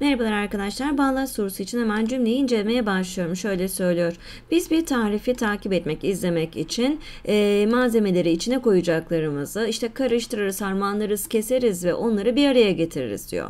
Merhabalar arkadaşlar. Bağlaç sorusu için hemen cümleyi incelemeye başlıyorum. Şöyle söylüyor. Biz bir tarifi takip etmek, izlemek için e, malzemeleri içine koyacaklarımızı işte karıştırırız, harmanlarız, keseriz ve onları bir araya getiririz diyor.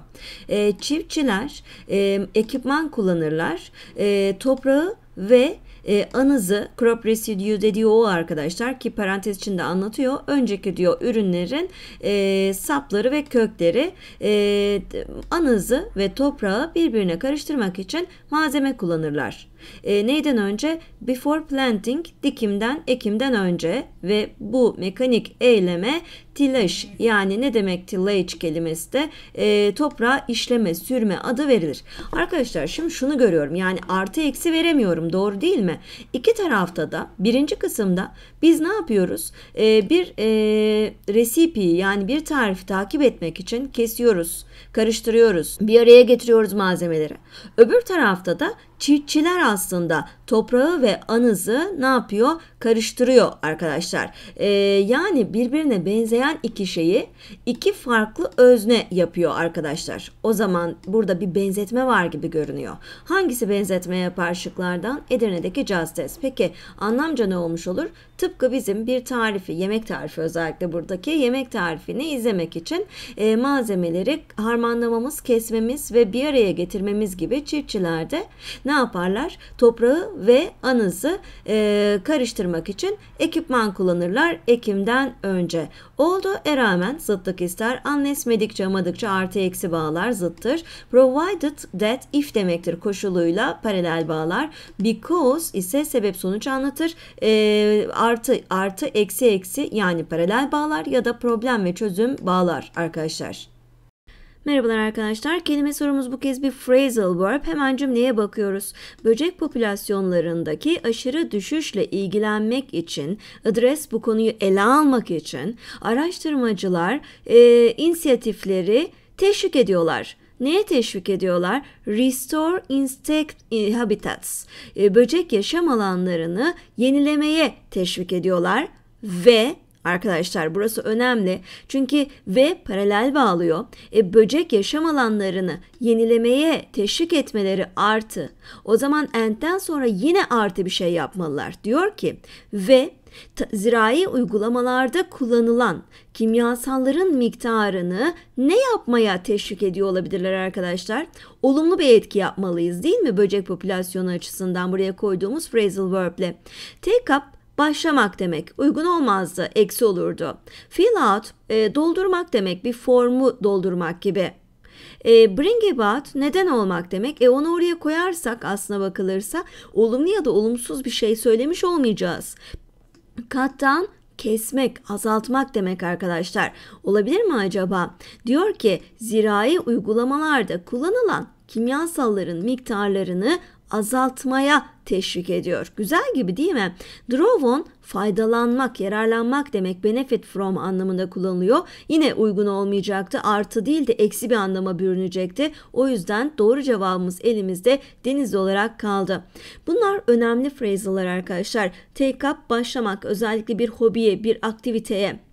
E, çiftçiler e, ekipman kullanırlar. E, toprağı ve e, anızı crop residue dediği o arkadaşlar ki parantez içinde anlatıyor. Önceki diyor ürünlerin e, sapları ve kökleri e, anızı ve toprağı birbirine karıştırmak için malzeme kullanırlar. E, neyden önce? Before planting dikimden, ekimden önce ve bu mekanik eyleme tillage yani ne demek tillage kelimesi de e, toprağa işleme, sürme adı verilir. Arkadaşlar şimdi şunu görüyorum yani artı eksi veremiyorum doğru değil mi? indirme. İki tarafta da birinci kısımda biz ne yapıyoruz? E, bir e, resipiyi yani bir tarifi takip etmek için kesiyoruz, karıştırıyoruz, bir araya getiriyoruz malzemeleri. Öbür tarafta da çiftçiler aslında toprağı ve anızı ne yapıyor? Karıştırıyor arkadaşlar. Ee, yani birbirine benzeyen iki şeyi iki farklı özne yapıyor arkadaşlar. O zaman burada bir benzetme var gibi görünüyor. Hangisi benzetme yapar şıklardan? Edirne'deki castes. Peki anlamca ne olmuş olur? Tıpkı bizim bir tarifi, yemek tarifi özellikle buradaki yemek tarifini izlemek için e, malzemeleri harmanlamamız, kesmemiz ve bir araya getirmemiz gibi çiftçilerde ne yaparlar? Toprağı ve anızı e, karıştırmak için ekipman kullanırlar ekimden önce. Oldu e rağmen zıtlık ister. Annesmedikçe amadıkça artı eksi bağlar zıttır. Provided that if demektir koşuluyla paralel bağlar. Because ise sebep sonuç anlatır. E, artı artı eksi eksi yani paralel bağlar ya da problem ve çözüm bağlar arkadaşlar. Merhabalar arkadaşlar. Kelime sorumuz bu kez bir phrasal verb. Hemen cümleye bakıyoruz. Böcek popülasyonlarındaki aşırı düşüşle ilgilenmek için, adres bu konuyu ele almak için araştırmacılar e, inisiyatifleri teşvik ediyorlar. Neye teşvik ediyorlar? Restore insect habitats. E, böcek yaşam alanlarını yenilemeye teşvik ediyorlar ve Arkadaşlar burası önemli çünkü ve paralel bağlıyor. E, böcek yaşam alanlarını yenilemeye teşvik etmeleri artı. O zaman enden sonra yine artı bir şey yapmalılar. Diyor ki ve zirai uygulamalarda kullanılan kimyasalların miktarını ne yapmaya teşvik ediyor olabilirler arkadaşlar? Olumlu bir etki yapmalıyız değil mi böcek popülasyonu açısından buraya koyduğumuz phrasal verb'le. Take up başlamak demek. Uygun olmazdı, eksi olurdu. Fill out e, doldurmak demek, bir formu doldurmak gibi. E, bring about neden olmak demek. E onu oraya koyarsak aslına bakılırsa olumlu ya da olumsuz bir şey söylemiş olmayacağız. Kattan kesmek, azaltmak demek arkadaşlar. Olabilir mi acaba? Diyor ki zirai uygulamalarda kullanılan kimyasalların miktarlarını azaltmaya teşvik ediyor. Güzel gibi değil mi? Draw on faydalanmak, yararlanmak demek benefit from anlamında kullanılıyor. Yine uygun olmayacaktı. Artı değil de eksi bir anlama bürünecekti. O yüzden doğru cevabımız elimizde deniz olarak kaldı. Bunlar önemli phrase'lar arkadaşlar. Take up başlamak özellikle bir hobiye, bir aktiviteye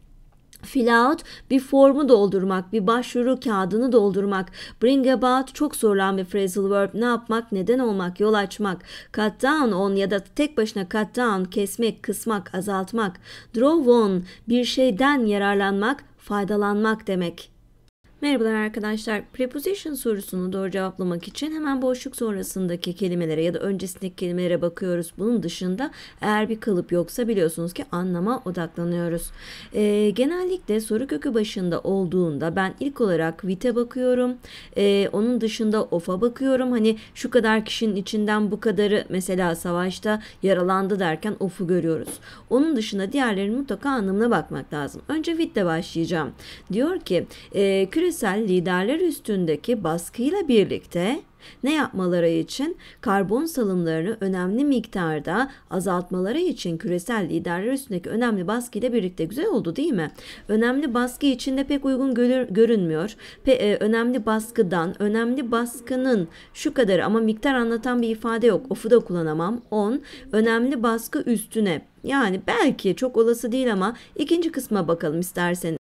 fill out bir formu doldurmak, bir başvuru kağıdını doldurmak, bring about çok sorulan bir phrasal verb ne yapmak, neden olmak, yol açmak, cut down on ya da tek başına cut down kesmek, kısmak, azaltmak, draw on bir şeyden yararlanmak, faydalanmak demek. Merhabalar arkadaşlar. Preposition sorusunu doğru cevaplamak için hemen boşluk sonrasındaki kelimelere ya da öncesindeki kelimelere bakıyoruz. Bunun dışında eğer bir kalıp yoksa biliyorsunuz ki anlama odaklanıyoruz. Ee, genellikle soru kökü başında olduğunda ben ilk olarak vite bakıyorum. Ee, onun dışında of'a bakıyorum. Hani şu kadar kişinin içinden bu kadarı mesela savaşta yaralandı derken of'u görüyoruz. Onun dışında diğerlerinin mutlaka anlamına bakmak lazım. Önce vite başlayacağım. Diyor ki e, küresel liderler üstündeki baskıyla birlikte ne yapmaları için karbon salımlarını önemli miktarda azaltmaları için küresel liderler üstündeki önemli baskıyla birlikte güzel oldu değil mi? Önemli baskı içinde pek uygun görünmüyor. Pe, e, önemli baskıdan, önemli baskının şu kadar ama miktar anlatan bir ifade yok. Of'u da kullanamam. 10. Önemli baskı üstüne yani belki çok olası değil ama ikinci kısma bakalım isterseniz.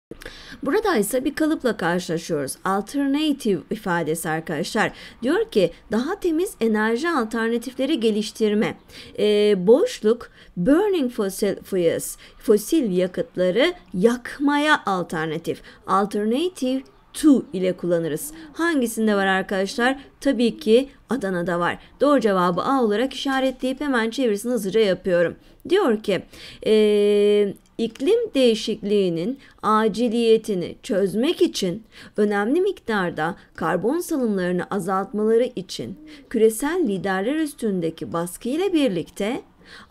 Burada ise bir kalıpla karşılaşıyoruz. Alternative ifadesi arkadaşlar. Diyor ki daha temiz enerji alternatifleri geliştirme. E, boşluk burning fossil fuels, fosil yakıtları yakmaya alternatif. Alternative to ile kullanırız. Hangisinde var arkadaşlar? Tabii ki Adana'da var. Doğru cevabı A olarak işaretleyip hemen çevirisini hızlıca yapıyorum. Diyor ki e, iklim değişikliğinin aciliyetini çözmek için önemli miktarda karbon salımlarını azaltmaları için küresel liderler üstündeki baskıyla birlikte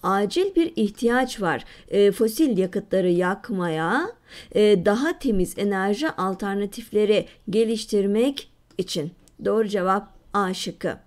acil bir ihtiyaç var e, fosil yakıtları yakmaya, e, daha temiz enerji alternatifleri geliştirmek için. Doğru cevap A şıkkı.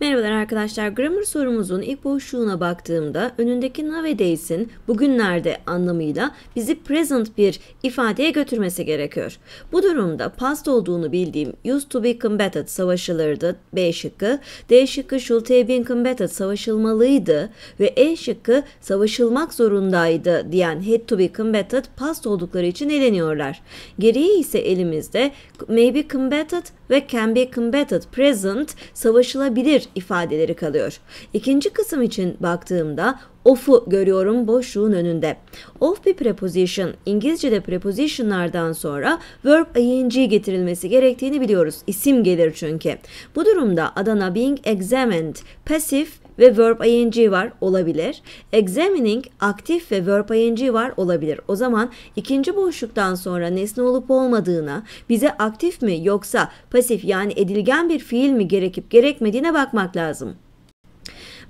Merhabalar arkadaşlar. Grammar sorumuzun ilk boşluğuna baktığımda önündeki nowadays'in bugünlerde anlamıyla bizi present bir ifadeye götürmesi gerekiyor. Bu durumda past olduğunu bildiğim used to be combated savaşılırdı B şıkkı, D şıkkı should have been combated savaşılmalıydı ve E şıkkı savaşılmak zorundaydı diyen had to be combated past oldukları için eleniyorlar. Geriye ise elimizde may be combated ve can be combated present savaşılabilir ifadeleri kalıyor. İkinci kısım için baktığımda of'u görüyorum boşluğun önünde. Of bir preposition. İngilizce'de prepositionlardan sonra verb ing getirilmesi gerektiğini biliyoruz. İsim gelir çünkü. Bu durumda Adana being examined, pasif ve verb ing var olabilir. Examining aktif ve verb ing var olabilir. O zaman ikinci boşluktan sonra nesne olup olmadığına, bize aktif mi yoksa pasif yani edilgen bir fiil mi gerekip gerekmediğine bakmak lazım.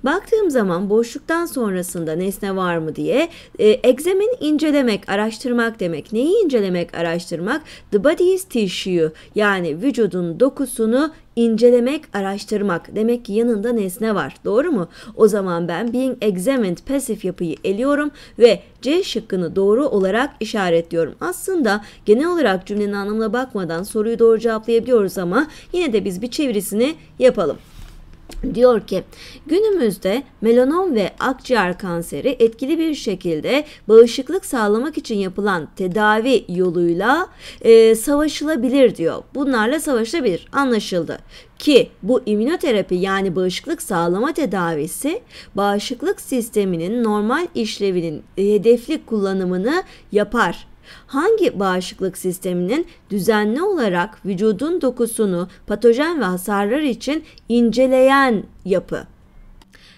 Baktığım zaman boşluktan sonrasında nesne var mı diye e, examine incelemek, araştırmak demek. Neyi incelemek, araştırmak? The body's tissue yani vücudun dokusunu incelemek, araştırmak. Demek ki yanında nesne var. Doğru mu? O zaman ben being examined passive yapıyı eliyorum ve C şıkkını doğru olarak işaretliyorum. Aslında genel olarak cümlenin anlamına bakmadan soruyu doğru cevaplayabiliyoruz ama yine de biz bir çevirisini yapalım. Diyor ki günümüzde melanom ve akciğer kanseri etkili bir şekilde bağışıklık sağlamak için yapılan tedavi yoluyla e, savaşılabilir diyor. Bunlarla savaşılabilir anlaşıldı ki bu immünoterapi yani bağışıklık sağlama tedavisi bağışıklık sisteminin normal işlevinin e, hedefli kullanımını yapar hangi bağışıklık sisteminin düzenli olarak vücudun dokusunu patojen ve hasarlar için inceleyen yapı.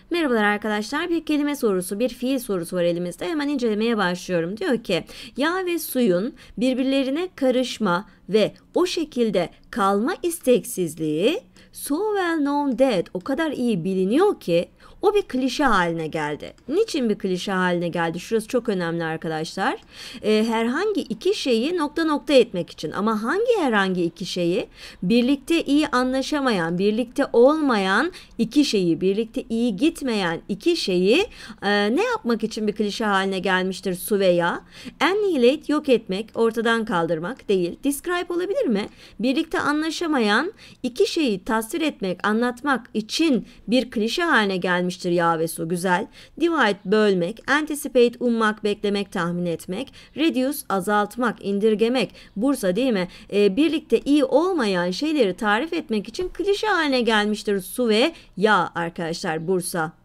Merhabalar arkadaşlar. Bir kelime sorusu, bir fiil sorusu var elimizde. Hemen incelemeye başlıyorum. Diyor ki, yağ ve suyun birbirlerine karışma ve o şekilde kalma isteksizliği so well known dead o kadar iyi biliniyor ki o bir klişe haline geldi. Niçin bir klişe haline geldi? Şurası çok önemli arkadaşlar. E, herhangi iki şeyi nokta nokta etmek için ama hangi herhangi iki şeyi? Birlikte iyi anlaşamayan, birlikte olmayan iki şeyi, birlikte iyi gitmeyen iki şeyi e, ne yapmak için bir klişe haline gelmiştir su veya? Annihilate yok etmek, ortadan kaldırmak değil. Describe olabilir olabilir mi? Birlikte anlaşamayan iki şeyi tasvir etmek, anlatmak için bir klişe haline gelmiştir ya ve su güzel. Divide bölmek, anticipate ummak, beklemek, tahmin etmek, reduce azaltmak, indirgemek. Bursa değil mi? E, birlikte iyi olmayan şeyleri tarif etmek için klişe haline gelmiştir su ve ya arkadaşlar Bursa.